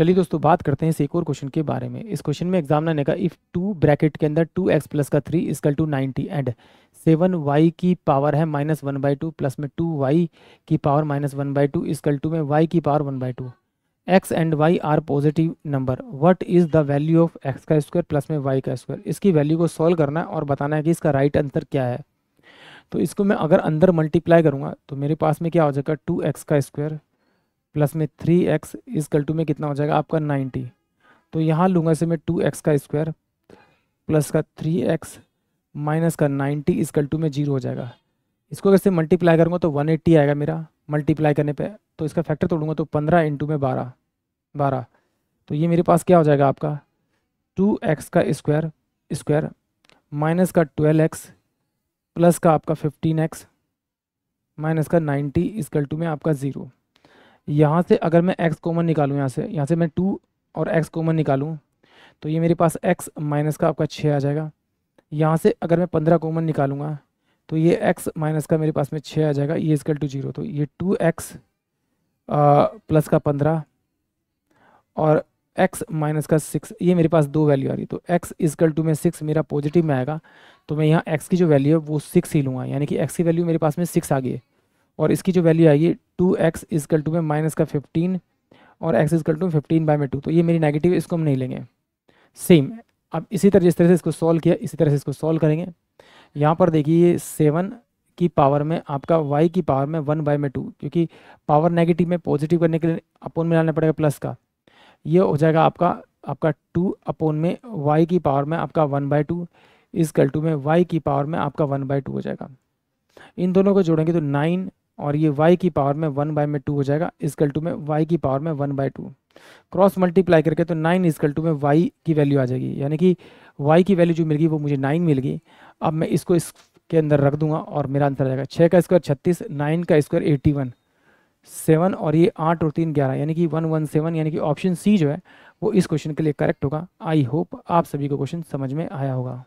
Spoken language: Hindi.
चलिए दोस्तों बात करते हैं इस एक और क्वेश्चन के बारे में इस क्वेश्चन में एग्जामिनर ने कहा इफ़ टू ब्रैकेट के अंदर टू एक्स प्लस का three is equal two ninety and seven y की पावर है minus one by two plus में टू वाई की power minus one by two is equal two में वाई की power one by two x and y are positive number what is the value of x का स्क्वायर प्लस में वाई का स्क्वायर इसकी वैल्यू को सॉल्व करना है और बताना है कि इसका राइट right आंसर क्या है तो इसको मैं अगर अंदर मल्टीप्लाई करूँगा तो मेरे पास में क्या हो जाएगा टू एक्स का स्क्वायर प्लस में थ्री एक्स इस टू में कितना हो जाएगा आपका नाइन्टी तो यहाँ लूँगा इसे मैं टू एक्स का स्क्वायर प्लस का थ्री एक्स माइनस का नाइन्टी इस टू में जीरो हो जाएगा इसको अगर से मल्टीप्लाई करूँगा तो वन एट्टी आएगा मेरा मल्टीप्लाई करने पे तो इसका फैक्टर तोड़ूंगा तो पंद्रह इंटू में बारह बारह तो ये मेरे पास क्या हो जाएगा आपका टू एक्स का स्क्वायर स्क्वायर माइनस का ट्वेल्व एक्स प्लस का आपका फिफ्टीन एक्स माइनस का नाइन्टी इस टू में आपका ज़ीरो यहाँ से अगर मैं एक्स कॉमन निकालूँ यहाँ से यहाँ से मैं टू और एक्स कॉमन निकालूँ तो ये मेरे पास एक्स माइनस का आपका छः आ जाएगा यहाँ से अगर मैं पंद्रह कॉमन निकालूंगा तो ये एक्स माइनस का मेरे पास में छः आ जाएगा ये स्केल टू जीरो तो ये टू एक्स प्लस का पंद्रह और एक्स माइनस का सिक्स ये मेरे पास दो वैल्यू आ रही है तो एक्स इजकल टू में सिक्स मेरा पॉजिटिव में आएगा तो मैं यहाँ एक्स की जो वैल्यू है वो सिक्स ही लूँगा यानी कि एक्स की वैल्यू मेरे पास में सिक्स आ गई है और इसकी जो वैल्यू आएगी टू एक्स इजकल टू में माइनस का फिफ्टीन और x is equal two fifteen by में टू तो ये मेरी नेगेटिव इसको हम नहीं लेंगे सेम अब इसी तरह जिस तरह से इसको सॉल्व किया इसी तरह से इसको सॉल्व करेंगे यहाँ पर देखिए सेवन की पावर में आपका वाई की पावर में वन बाय में टू क्योंकि पावर नेगेटिव में पॉजिटिव करने के लिए अपोन में लाना पड़ेगा प्लस का ये हो जाएगा आपका आपका टू अपोन में वाई की पावर में आपका वन बाई टू इस कल टू में वाई की पावर में आपका वन बाई टू हो जाएगा इन दोनों को जोड़ेंगे तो नाइन और ये y की पावर में वन बाय में टू हो जाएगा इसकल टू में y की पावर में one by two cross multiply करके तो नाइन इसकल टू में y की वैल्यू आ जाएगी यानी कि y की वैल्यू जो मिल गई वो मुझे नाइन मिल गई अब मैं इसको इसके अंदर रख दूंगा और मेरा आंसर आ जाएगा छः का स्क्वायर छत्तीस नाइन का स्क्वायर एट्टी वन सेवन और ये आठ और तीन ग्यारह यानी कि वन वन सेवन यानी कि ऑप्शन सी जो है वो इस क्वेश्चन के लिए करेक्ट होगा आई होप आप सभी को क्वेश्चन समझ में आया होगा